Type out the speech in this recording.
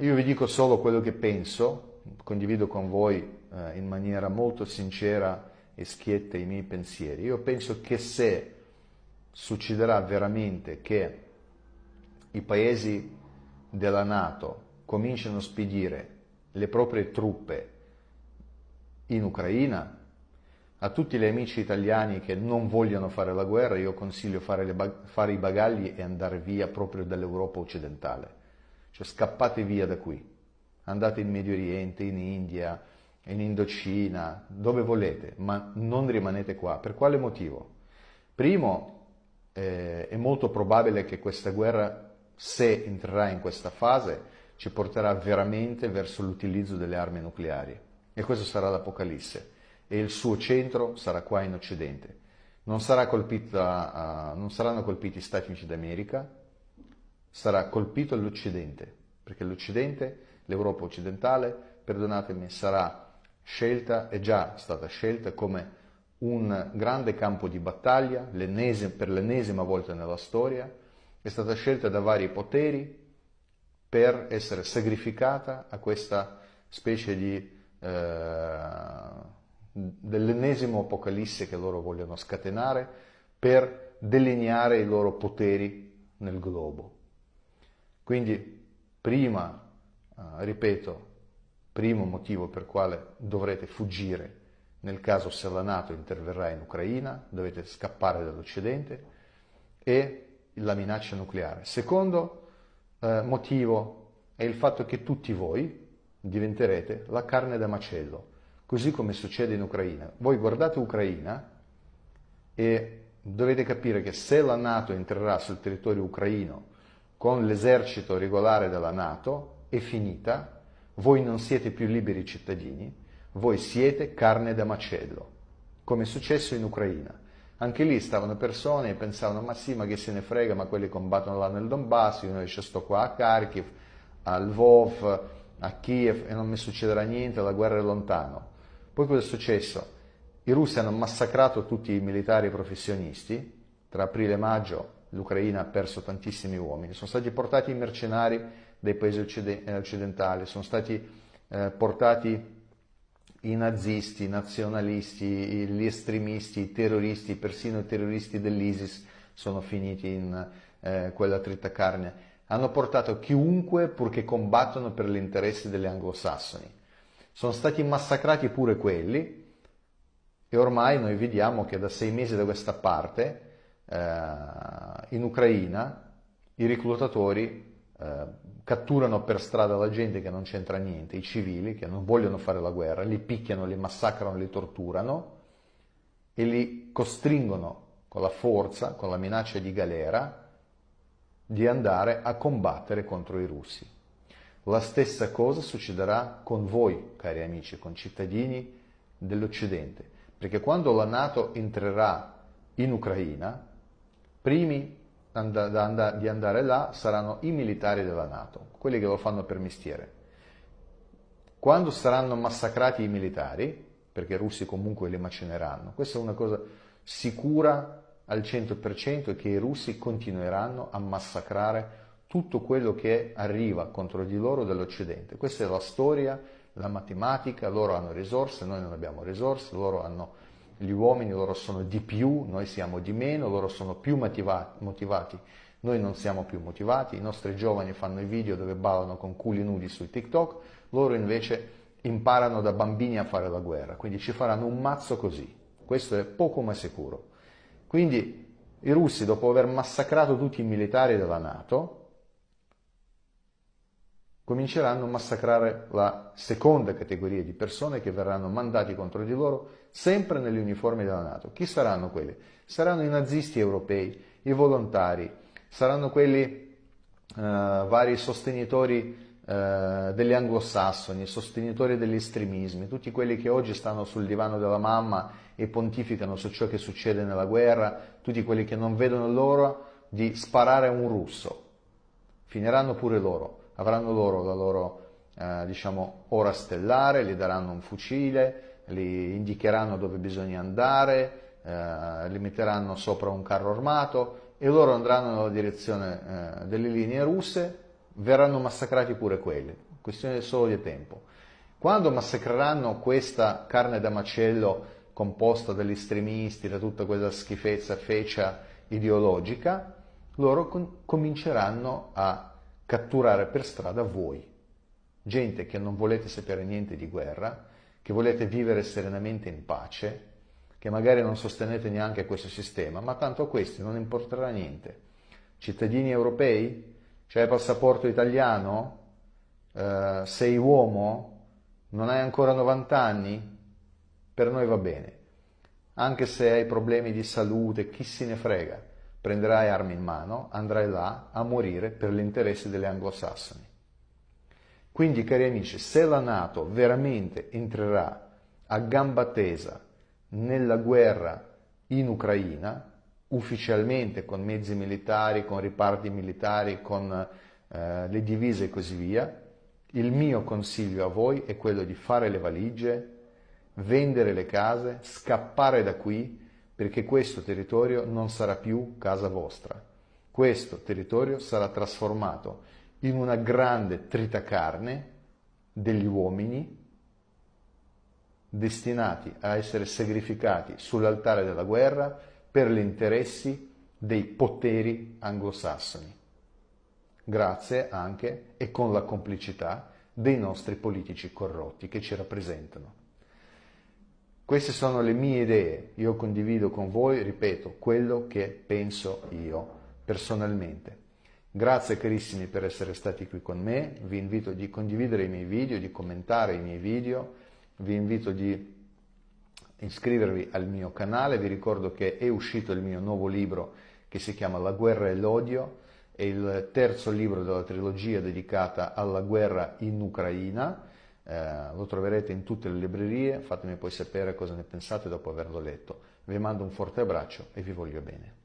Io vi dico solo quello che penso, condivido con voi eh, in maniera molto sincera e schietta i miei pensieri. Io penso che se succederà veramente che i paesi della Nato cominciano a spedire le proprie truppe in Ucraina, a tutti gli amici italiani che non vogliono fare la guerra, io consiglio fare, bag- fare i bagagli e andare via proprio dall'Europa occidentale cioè scappate via da qui, andate in Medio Oriente, in India, in Indocina, dove volete, ma non rimanete qua. Per quale motivo? Primo, eh, è molto probabile che questa guerra, se entrerà in questa fase, ci porterà veramente verso l'utilizzo delle armi nucleari. E questo sarà l'Apocalisse. E il suo centro sarà qua in Occidente. Non, sarà colpita, uh, non saranno colpiti gli Stati Uniti d'America, sarà colpito l'Occidente, perché l'Occidente, l'Europa occidentale, perdonatemi, sarà scelta, è già stata scelta come un grande campo di battaglia, l'ennesima, per l'ennesima volta nella storia, è stata scelta da vari poteri per essere sacrificata a questa specie di eh, dell'ennesimo apocalisse che loro vogliono scatenare per delineare i loro poteri nel globo. Quindi prima, eh, ripeto, primo motivo per quale dovrete fuggire nel caso se la Nato interverrà in Ucraina, dovete scappare dall'Occidente, e la minaccia nucleare. Secondo eh, motivo è il fatto che tutti voi diventerete la carne da macello, così come succede in Ucraina. Voi guardate Ucraina e dovete capire che se la Nato entrerà sul territorio ucraino con l'esercito regolare della Nato è finita, voi non siete più liberi cittadini, voi siete carne da macello, come è successo in Ucraina. Anche lì stavano persone e pensavano, ma sì, ma che se ne frega, ma quelli combattono là nel Donbass, io invece sto qua a Kharkiv, a Lvov, a Kiev e non mi succederà niente, la guerra è lontano. Poi cosa è successo? I russi hanno massacrato tutti i militari professionisti, tra aprile e maggio l'Ucraina ha perso tantissimi uomini, sono stati portati i mercenari dai paesi eh, occidentali, sono stati eh, portati i nazisti, i nazionalisti, gli estremisti, i terroristi, persino i terroristi dell'ISIS sono finiti in eh, quella carne. Hanno portato chiunque purché combattono per gli interessi degli anglosassoni. Sono stati massacrati pure quelli e ormai noi vediamo che da sei mesi da questa parte eh, in Ucraina i reclutatori eh, catturano per strada la gente che non c'entra niente, i civili che non vogliono fare la guerra, li picchiano, li massacrano, li torturano e li costringono con la forza, con la minaccia di galera, di andare a combattere contro i russi. La stessa cosa succederà con voi, cari amici, con cittadini dell'Occidente, perché quando la Nato entrerà in Ucraina, primi and- and- di andare là saranno i militari della Nato, quelli che lo fanno per mestiere. Quando saranno massacrati i militari, perché i russi comunque li macineranno, questa è una cosa sicura al 100% che i russi continueranno a massacrare tutto quello che arriva contro di loro dall'Occidente. Questa è la storia, la matematica, loro hanno risorse, noi non abbiamo risorse, loro hanno gli uomini loro sono di più, noi siamo di meno, loro sono più motivati, noi non siamo più motivati, i nostri giovani fanno i video dove ballano con culi nudi su TikTok, loro invece imparano da bambini a fare la guerra, quindi ci faranno un mazzo così, questo è poco ma sicuro. Quindi i russi, dopo aver massacrato tutti i militari della Nato, cominceranno a massacrare la seconda categoria di persone che verranno mandati contro di loro sempre negli uniformi della Nato. Chi saranno quelli? Saranno i nazisti europei, i volontari, saranno quelli eh, vari sostenitori eh, degli anglosassoni, sostenitori degli estremismi, tutti quelli che oggi stanno sul divano della mamma e pontificano su ciò che succede nella guerra, tutti quelli che non vedono l'ora di sparare a un russo finiranno pure loro, avranno loro la loro eh, diciamo, ora stellare, gli daranno un fucile, li indicheranno dove bisogna andare, eh, li metteranno sopra un carro armato e loro andranno nella direzione eh, delle linee russe, verranno massacrati pure quelli, questione solo di tempo. Quando massacreranno questa carne da macello composta dagli estremisti, da tutta quella schifezza fecia ideologica, loro con- cominceranno a catturare per strada voi, gente che non volete sapere niente di guerra, che volete vivere serenamente in pace, che magari non sostenete neanche questo sistema, ma tanto a questi non importerà niente. Cittadini europei? C'hai passaporto italiano? Uh, sei uomo? Non hai ancora 90 anni? Per noi va bene. Anche se hai problemi di salute, chi se ne frega? prenderai armi in mano, andrai là a morire per l'interesse degli anglosassoni. Quindi, cari amici, se la Nato veramente entrerà a gamba tesa nella guerra in Ucraina, ufficialmente con mezzi militari, con riparti militari, con eh, le divise e così via, il mio consiglio a voi è quello di fare le valigie, vendere le case, scappare da qui, perché questo territorio non sarà più casa vostra. Questo territorio sarà trasformato in una grande tritacarne degli uomini destinati a essere sacrificati sull'altare della guerra per gli interessi dei poteri anglosassoni, grazie anche e con la complicità dei nostri politici corrotti che ci rappresentano. Queste sono le mie idee, io condivido con voi, ripeto, quello che penso io personalmente. Grazie carissimi per essere stati qui con me, vi invito di condividere i miei video, di commentare i miei video, vi invito di iscrivervi al mio canale, vi ricordo che è uscito il mio nuovo libro che si chiama La guerra e l'odio, è il terzo libro della trilogia dedicata alla guerra in Ucraina eh, lo troverete in tutte le librerie, fatemi poi sapere cosa ne pensate dopo averlo letto. Vi mando un forte abbraccio e vi voglio bene.